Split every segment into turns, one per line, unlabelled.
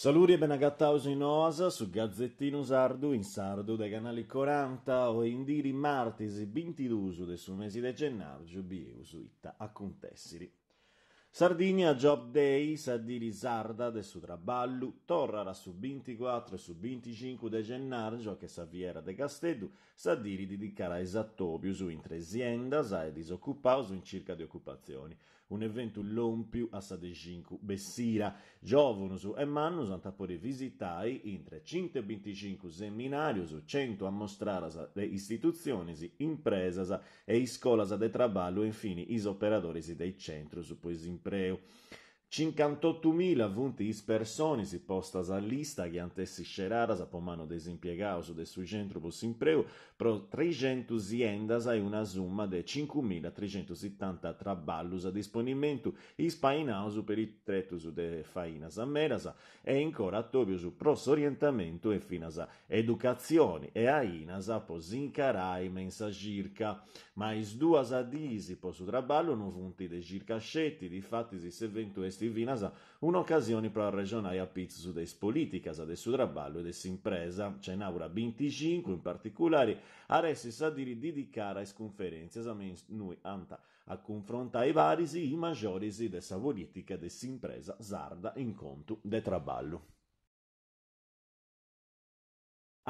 Saluri e ben in osa su Gazzettino Sardu in sardo dai canali 40 o in diri martesi 22 del suo mese di gennaio bieusu itta a contessiri. Sardinia Job Day, a di de su Traballu, Torrara su 24 e su 25 de gennaio che Saviera de Casteddu, sa diri di dichiara esattobiu su in trezienda, sa e disoccupato in circa di occupazioni. Un evento lompiu a sa de cinque bessira, giovunus e mannus antapori visitai in 5 e 25 seminario su 100 a mostrare le istituzioni, si impresa e iscola de Traballu e infine is operatori dei centri su poesia desemprego 58.000 58.020 persone si postas a lista che antessi sceradas a pomano desempregados de su centrobus impreu pro 300 ziendas e una summa de 5.370 traballus a disponimento ispainaus per i tretus de fainas a merasa e ancora attobius pros orientamento e finas a educazione e ainas a pos incarai mensa circa mais duas adisi pos su traballo non vunti de circa scetti di fatti si se ventu vinasa un'occasione per arregionare a pizzo su dei politicas, del suo traballo e della sua impresa. C'è in aura 25 in particolare, a resti sa di dedicare a conferenze a noi anta a confrontare i vari i maggiori della politica e della impresa sarda in conto del traballo.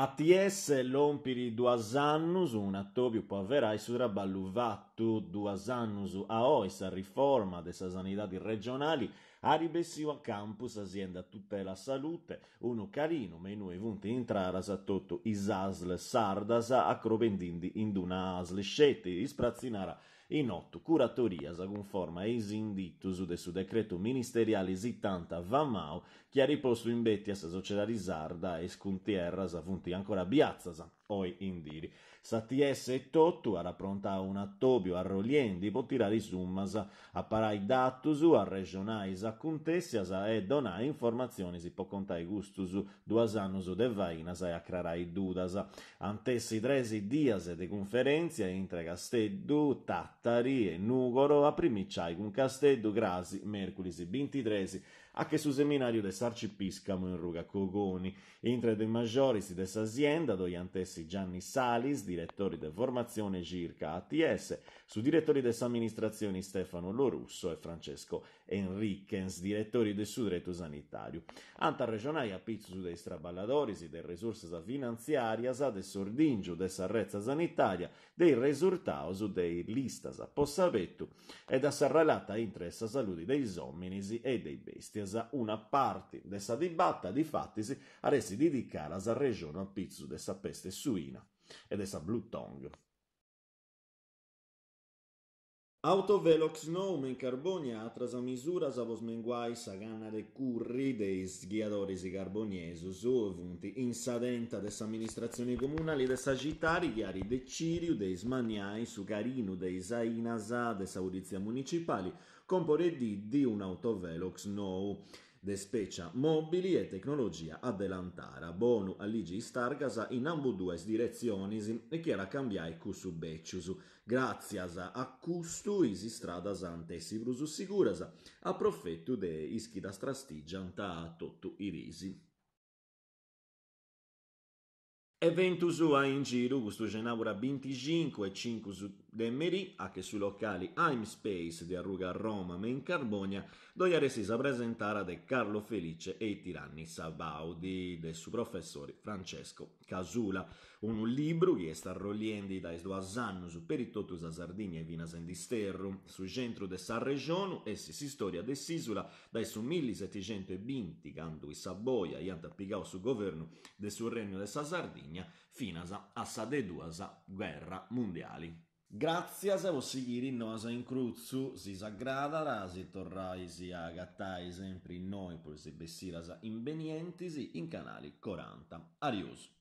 ATS lompiri duasannusu un attobio su paverais suraballuvatu duasannusu a ois a riforma de sa sanidades regionali a arribessiu a campus azienda tutela salute uno carino menu e evunti intraras a tottu isasl sardas acrobendindi induna asl scetti isprazzinara in Inoltre, Curatorias conforma eis su de su decreto ministeriale esitanta Vamau che ha riposto in bettias società risarda e scuntierras funti ancora biazzas poi indiri. Saties e Tottu ha pronta un attobio arrogliendi può tirare summas a parai dattusu a regionais a contessias e donare informazioni si può contare gustusu duasannusu de vainas e acrarai dudas antessi tresi dias de conferenzia intre casteddu tat Cattari e Nugoro a Primicciai con Casteddu, Grasi, Merculisi, Bintitresi, anche su seminario de Sarci in Ruga Cogoni, intre de maggioris de s'azienda do Iantessi Gianni Salis, direttori de formazione circa ATS, su direttori de amministrazioni Stefano Lorusso e Francesco Enriquens, direttori de su sanitario. Anta regionaia pizzu de straballadoris de risorse finanziarie, de sordingio de sarrezza sanitaria, dei risultati dei lista casa, possavettu, ed serralata intra essa saludi dei ominisi e dei bestias, una parte dessa dibatta di fattisi aresi di dicaras regione al pizzu dessa peste suina e dessa blue tongue. Autovelox in Carbonia, atras misuras avos menguais a ganna de curri de sghiadores i su ovunti insadenta des amministrazioni comunali des agitari chiari de Ciriu, de Ismaniai, su Carinu, de Isainasa, des audizia municipali, compore di di un autovelox nou de specie mobili e tecnologia adelantara, bonu all'igi stargasa in ambudues direzioni e chiara cambiai cu subbecciusu, grazie a custu isi strada antessi brusus sicurasa, a profettu de da strastigianta a tottu irisi. Eventus a in giro, gusto genaura 25 e 5 su Demmerì, anche sui locali I'm Space di Arruga Roma, in Carbogna, dove si sa presentare De Carlo Felice e i tiranni Sabaudi, del suo professore Francesco Casula. Un libro che è stato rolliendi dai due anni per i totus a Sardegna e Vinas in Disterro, sul centro de San Regionu e si storia de Sisula dai su 1720 quando i Saboia ianta appigao su governo del suo regno de Sardegna fino a sa de guerra mondiali. Grazie Grazias osigiri nosa inkrutzu, sisagradarasi torraisi agattaisi sempre in noi, poi se bessirasa invenientisi in canali 40. Arius.